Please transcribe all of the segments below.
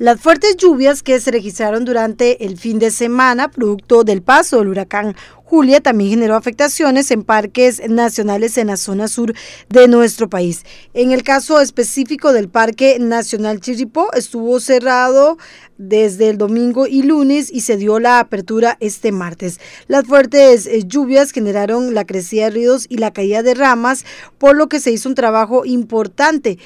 Las fuertes lluvias que se registraron durante el fin de semana, producto del paso del huracán Julia, también generó afectaciones en parques nacionales en la zona sur de nuestro país. En el caso específico del Parque Nacional Chiripó, estuvo cerrado desde el domingo y lunes y se dio la apertura este martes. Las fuertes eh, lluvias generaron la crecida de ríos y la caída de ramas, por lo que se hizo un trabajo importante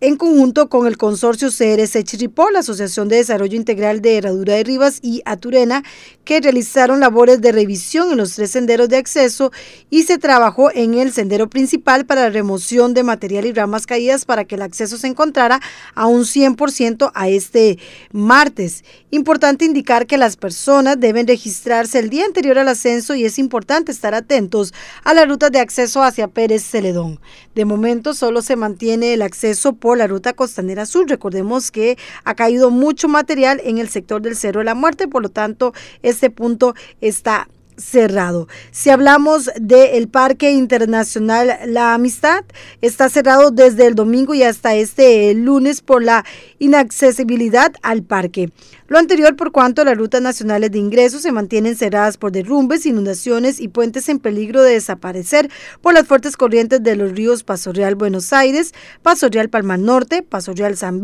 en conjunto con el consorcio CRC Echiripol, la Asociación de Desarrollo Integral de Herradura de Rivas y Aturena, que realizaron labores de revisión en los tres senderos de acceso y se trabajó en el sendero principal para la remoción de material y ramas caídas para que el acceso se encontrara a un 100% a este martes. Importante indicar que las personas deben registrarse el día anterior al ascenso y es importante estar atentos a la ruta de acceso hacia Pérez Celedón. De momento solo se mantiene el acceso por la ruta costanera sur. Recordemos que ha caído mucho material en el sector del Cerro de la Muerte, por lo tanto, este punto está cerrado. Si hablamos del el Parque Internacional La Amistad, está cerrado desde el domingo y hasta este lunes por la inaccesibilidad al parque. Lo anterior por cuanto las rutas nacionales de ingreso se mantienen cerradas por derrumbes, inundaciones y puentes en peligro de desaparecer por las fuertes corrientes de los ríos Paso Real Buenos Aires, Paso Real Palma Norte, Paso Real San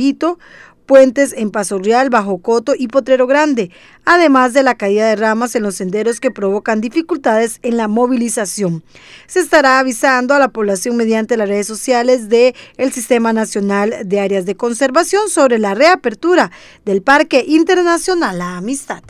puentes en Paso Real, Bajo Coto y Potrero Grande, además de la caída de ramas en los senderos que provocan dificultades en la movilización. Se estará avisando a la población mediante las redes sociales del el Sistema Nacional de Áreas de Conservación sobre la reapertura del Parque Internacional La Amistad.